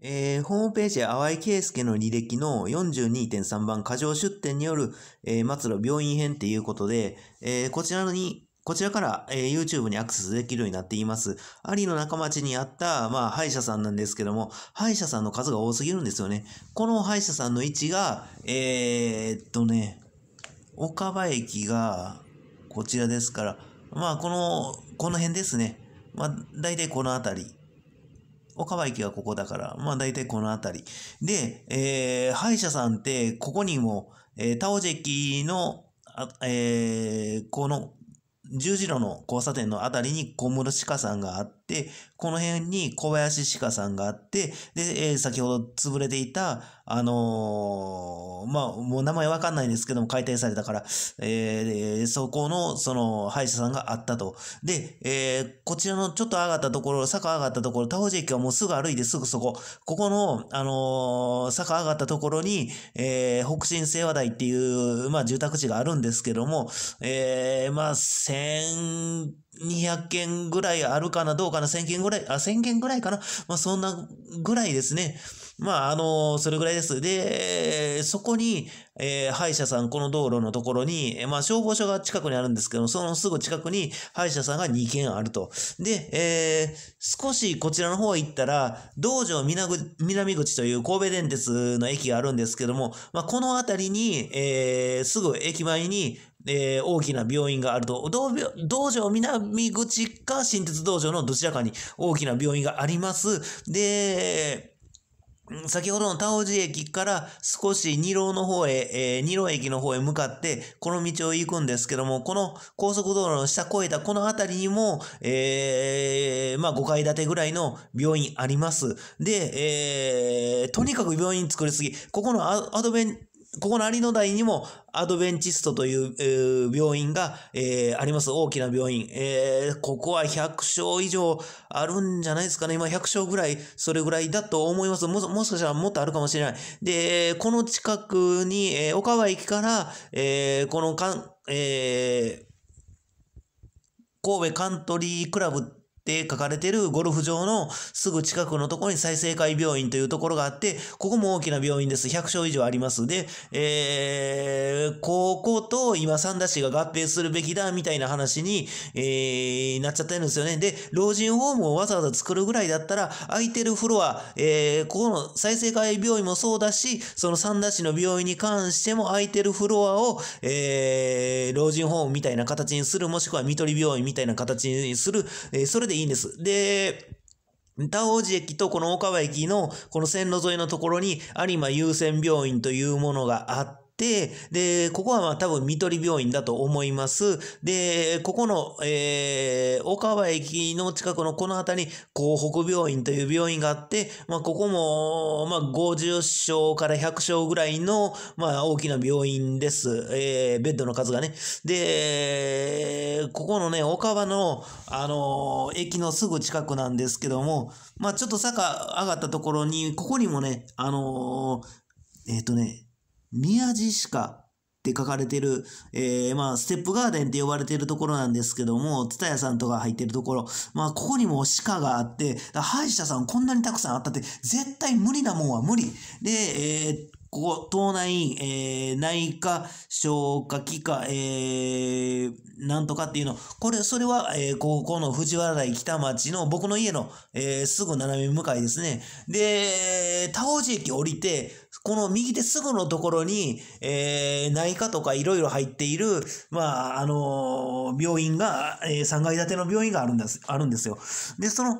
えー、ホームページ、淡井圭介の履歴の42.3番、過剰出店による、えー、末路病院編っていうことで、えー、こちらに、こちらから、えー、YouTube にアクセスできるようになっています。アリの中町にあった、まあ、歯医者さんなんですけども、歯医者さんの数が多すぎるんですよね。この歯医者さんの位置が、えー、っとね、岡場駅が、こちらですから、まあ、この、この辺ですね。まあ、大体この辺り。岡駅はここだから、まあ大体この辺り。で、えー、歯医者さんって、ここにも、えー、田尾ジの、あえー、この、十字路の交差点のあたりに小室鹿さんがあって、、この辺に小林鹿さんがあって、で、えー、先ほど潰れていた、あのー、まあ、もう名前わかんないんですけども、解体されたから、えー、そこの、その、歯医者さんがあったと。で、えー、こちらのちょっと上がったところ、坂上がったところ、田保寺駅はもうすぐ歩いてすぐそこ、ここの、あのー、坂上がったところに、えー、北新清和台っていう、まあ、住宅地があるんですけども、えー、まあ、千、200件ぐらいあるかな、どうかな、1000件ぐらい、あ、1000件ぐらいかな。まあ、そんなぐらいですね。まあ、あの、それぐらいです。で、そこに、えー、歯医者さん、この道路のところに、まあ、消防署が近くにあるんですけども、そのすぐ近くに歯医者さんが2件あると。で、えー、少しこちらの方行ったら、道場南口という神戸電鉄の駅があるんですけども、まあ、この辺りに、えー、すぐ駅前に、えー、大きな病院があると、道場南口か新鉄道場のどちらかに大きな病院があります。で、先ほどの田尾寺駅から少し二郎の方へ、えー、二郎駅の方へ向かって、この道を行くんですけども、この高速道路の下越えたこの辺りにも、えー、まあ5階建てぐらいの病院あります。で、えー、とにかく病院作りすぎ。ここのアドベンここの有野台にもアドベンチストという、えー、病院が、えー、あります。大きな病院。えー、ここは100床以上あるんじゃないですかね。今100床ぐらい、それぐらいだと思います。も、もしかしたらもっとあるかもしれない。で、この近くに、えー、岡川駅から、えー、このかん、えー、神戸カントリークラブって書かれてるゴルフ場のすぐ近くのところに再生会病院というところがあって、ここも大きな病院です。100床以上あります。で、えー、ここと今三田市が合併するべきだ、みたいな話に、えー、なっちゃってるんですよね。で、老人ホームをわざわざ作るぐらいだったら、空いてるフロア、えー、ここの再生会病院もそうだし、その三田市の病院に関しても空いてるフロアを、えー、老人ホームみたいな形にする、もしくは見取り病院みたいな形にする、えー、それでいいんです。で、田王寺駅とこの大川駅のこの線路沿いのところに有馬優先病院というものがあって、て、で、ここはまあ多分見取り病院だと思います。で、ここの、えー、岡場駅の近くのこの辺りに、港北病院という病院があって、まあここも、まあ50床から100床ぐらいの、まあ大きな病院です。えー、ベッドの数がね。で、ここのね、岡場の、あのー、駅のすぐ近くなんですけども、まあちょっと坂上がったところに、ここにもね、あのー、えっ、ー、とね、宮地鹿って書かれてる、えー、まあ、ステップガーデンって呼ばれてるところなんですけども、ツタヤさんとか入ってるところ、まあ、ここにも鹿があって、歯医者さんこんなにたくさんあったって、絶対無理なもんは無理。で、えー、ここ、党内、えー、内科、消化器科、えー、なんとかっていうの。これ、それは、えー、ここの藤原台北町の僕の家の、えー、すぐ斜め向かいですね。で、田王寺駅降りて、この右手すぐのところに、えー、内科とかいろいろ入っている、まあ、あのー、病院が、えー、3階建ての病院があるんです、あるんですよ。で、その、